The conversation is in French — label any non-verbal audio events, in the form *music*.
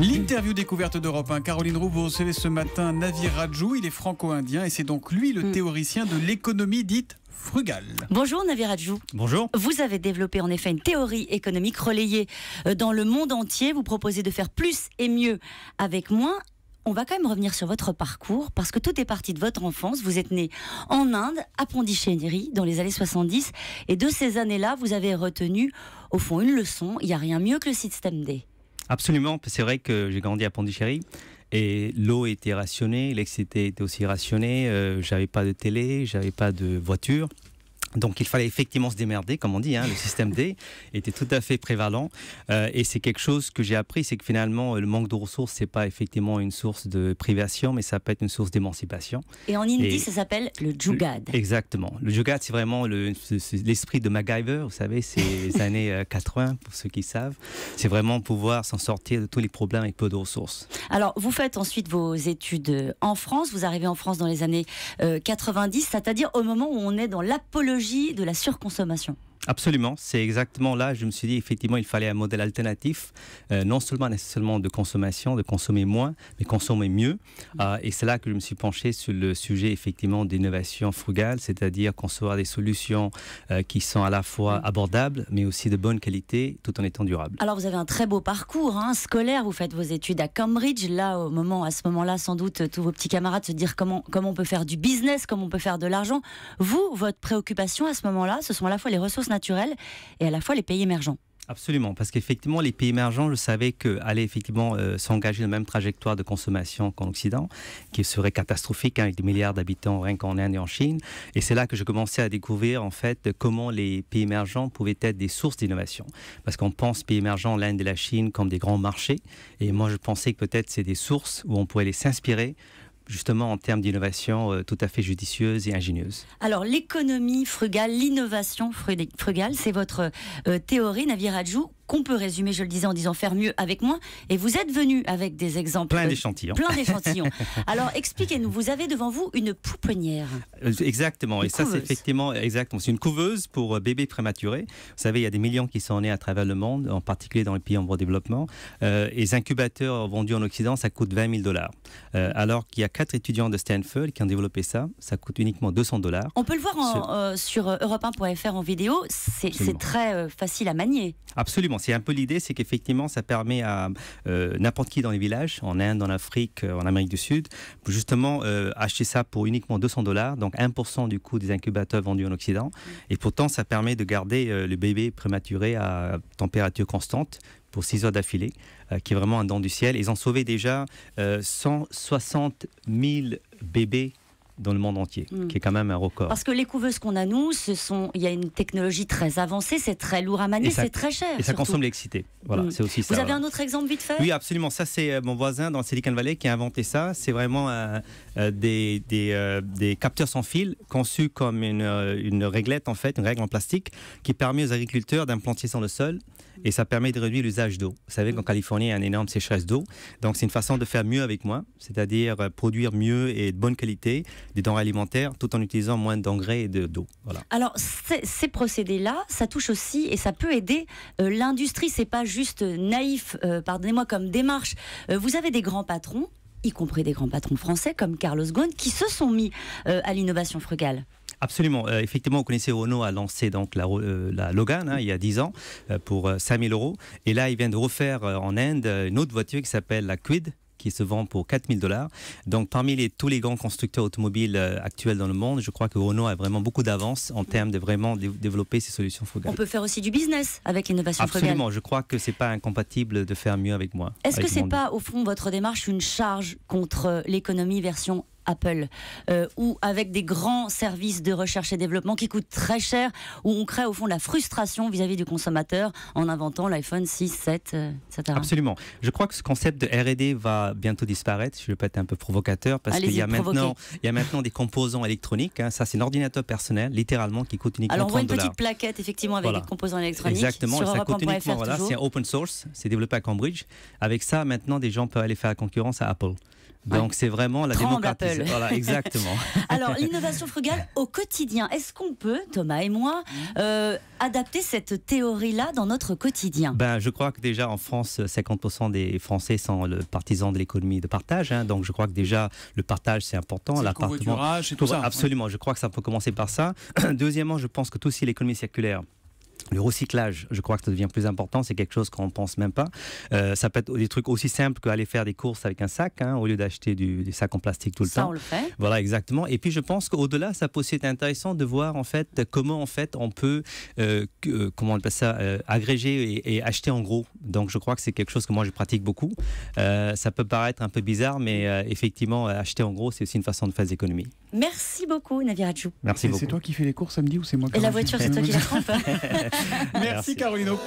L'interview découverte d'Europe 1, Caroline Roux, vous recevez ce matin Navir Rajou, il est franco-indien et c'est donc lui le hmm. théoricien de l'économie dite frugale. Bonjour navire Raju. Bonjour. Vous avez développé en effet une théorie économique relayée euh, dans le monde entier. Vous proposez de faire plus et mieux avec moins. On va quand même revenir sur votre parcours parce que tout est parti de votre enfance. Vous êtes né en Inde, à Pondichéry, dans les années 70. Et de ces années-là, vous avez retenu, au fond, une leçon. Il n'y a rien mieux que le système D. Absolument, c'est vrai que j'ai grandi à Pondichéry et l'eau était rationnée, l'excité était aussi rationnée, euh, j'avais pas de télé, j'avais pas de voiture. Donc il fallait effectivement se démerder, comme on dit, hein. le système D *laughs* était tout à fait prévalent. Euh, et c'est quelque chose que j'ai appris, c'est que finalement le manque de ressources, c'est pas effectivement une source de privation, mais ça peut être une source d'émancipation. Et en hindi, ça s'appelle le jugad. Exactement. Le jugad, c'est vraiment l'esprit de MacGyver, vous savez, ces *laughs* années 80, euh, pour ceux qui savent. C'est vraiment pouvoir s'en sortir de tous les problèmes avec peu de ressources. Alors vous faites ensuite vos études en France, vous arrivez en France dans les années 90, euh, c'est-à-dire au moment où on est dans l'apologie de la surconsommation. Absolument, c'est exactement là. Je me suis dit effectivement, il fallait un modèle alternatif, euh, non seulement nécessairement de consommation, de consommer moins, mais consommer mieux. Mmh. Euh, et c'est là que je me suis penché sur le sujet effectivement d'innovation frugale, c'est-à-dire concevoir des solutions euh, qui sont à la fois mmh. abordables, mais aussi de bonne qualité, tout en étant durables. Alors vous avez un très beau parcours hein, scolaire. Vous faites vos études à Cambridge. Là, au moment, à ce moment-là, sans doute, tous vos petits camarades se dire comment comment on peut faire du business, comment on peut faire de l'argent. Vous, votre préoccupation à ce moment-là, ce sont à la fois les ressources naturel et à la fois les pays émergents. Absolument, parce qu'effectivement, les pays émergents, je savais qu'allaient effectivement euh, s'engager dans la même trajectoire de consommation qu'en Occident, qui serait catastrophique hein, avec des milliards d'habitants rien qu'en Inde et en Chine. Et c'est là que je commençais à découvrir en fait comment les pays émergents pouvaient être des sources d'innovation. Parce qu'on pense pays émergents, l'Inde et la Chine, comme des grands marchés. Et moi, je pensais que peut-être c'est des sources où on pourrait les s'inspirer justement en termes d'innovation euh, tout à fait judicieuse et ingénieuse. Alors l'économie frugale, l'innovation frugale, c'est votre euh, théorie, Navirajou qu'on peut résumer, je le disais, en disant faire mieux avec moins. Et vous êtes venu avec des exemples. Plein d'échantillons. Plein *laughs* d'échantillons. Alors expliquez-nous, vous avez devant vous une pouponnière. Euh, exactement. et ça, c'est effectivement, exactement. C'est une couveuse pour euh, bébés prématurés. Vous savez, il y a des millions qui sont nés à travers le monde, en particulier dans les pays en voie de développement. Euh, les incubateurs vendus en Occident, ça coûte 20 000 dollars. alors qu'il y a quatre étudiants de Stanford qui ont développé ça. Ça coûte uniquement 200 dollars. On peut le voir sur, sur europe1.fr en vidéo. C'est très facile à manier. Absolument. C'est un peu l'idée, c'est qu'effectivement, ça permet à euh, n'importe qui dans les villages, en Inde, en Afrique, euh, en Amérique du Sud, justement euh, acheter ça pour uniquement 200 dollars, donc 1% du coût des incubateurs vendus en Occident. Et pourtant, ça permet de garder le bébé prématuré à température constante, pour 6 heures d'affilée, qui est vraiment un don du ciel. Ils ont sauvé déjà 160 000 bébés dans le monde entier, hmm. qui est quand même un record. Parce que les couveuses qu'on a, nous, ce sont, il y a une technologie très avancée, c'est très lourd à manier, c'est très cher. Et ça consomme l'excité. Voilà, hmm. c'est aussi ça. Vous avez un autre exemple vite fait Oui, absolument. Ça, c'est euh, mon voisin dans le Silicon Valley qui a inventé ça. C'est vraiment euh, euh, des, des, capteurs sans fil conçus comme une, une, réglette, en fait, une règle en plastique, qui permet aux agriculteurs d'implanter sans le sol et ça permet de réduire l'usage d'eau. Vous savez qu'en hmm. Californie, il y a une énorme sécheresse d'eau. Donc, c'est une façon de faire mieux avec moins, c'est-à-dire produire mieux et de bonne qualité des denrées alimentaires tout en utilisant moins d'engrais et d'eau. Voilà. Alors ces, procédés-là, ça touche aussi et ça peut aider euh, l'industrie. C'est pas juste euh, naïf, euh, pardonnez-moi, comme démarche. vous avez des grands patrons, y compris des grands patrons français comme Carlos Ghosn, qui se sont mis à l'innovation frugale. Absolument. effectivement, vous connaissez Renault a lancé donc la, Logan hein, il y a 10 ans pour pour 5000 euros. Et là, il vient de refaire en Inde une autre voiture qui s'appelle la Quid qui se vend pour 4000 dollars. Donc parmi les, tous les grands constructeurs automobiles euh, actuels dans le monde, je crois que Renault a vraiment beaucoup d'avance en termes de vraiment développer ces solutions frugales. On peut faire aussi du business avec l'innovation frugale. Absolument, je crois que c'est pas incompatible de faire mieux avec moi. Est-ce que c'est pas au fond votre démarche une charge contre euh, l'économie version Apple, euh, ou avec des grands services de recherche et développement qui coûtent très cher, où on crée au fond la frustration vis-à-vis du consommateur en inventant l'iPhone 6, 7, etc. Absolument. Je crois que ce concept de RD va bientôt disparaître, je vais pas être un peu provocateur, parce qu'il y, y, a maintenant des composants électroniques, hein. ça c'est un ordinateur personnel, littéralement, qui coûte uniquement Alors on voit une petite plaquette, effectivement, avec des composants électroniques. Exactement, sur ça coûte uniquement, voilà, c'est open source, c'est développé à Cambridge. Avec ça, maintenant, des gens peuvent aller faire la concurrence à Apple. Donc c'est vraiment la démocratie. Voilà, exactement. *laughs* Alors l'innovation frugale au quotidien, est-ce qu'on peut, Thomas et moi, mm. euh, adapter cette théorie-là dans notre quotidien ben, Je crois que déjà en France, 50% des Français sont le partisans de l'économie de partage. Hein. donc je crois que déjà le partage c'est important. L'appartement, tout ça. Absolument, je crois que ça peut commencer par ça. *clears throat* Deuxièmement, je pense que tout aussi l'économie circulaire le recyclage, je crois que ça devient plus important, c'est quelque chose qu'on ne pense même pas. Euh, ça peut être des trucs aussi simples qu'aller faire des courses avec un sac, hein, au lieu d'acheter du, des sacs en plastique tout le temps. Ça, on le fait. Voilà, exactement. Et puis, je pense qu'au-delà, ça peut aussi être intéressant de voir, en fait, comment, en fait, on peut, euh, euh, comment on ça, agréger et, acheter en gros. Donc, je crois que c'est quelque chose que moi, je pratique beaucoup. ça peut paraître un peu bizarre, mais effectivement, acheter en gros, c'est aussi une façon de faire des économies. Merci beaucoup, Navirajou. Merci beaucoup. C'est toi qui fais les courses samedi ou c'est moi qui Et la voiture, *laughs* c'est toi qui la trompe *laughs* Merci, Carolino.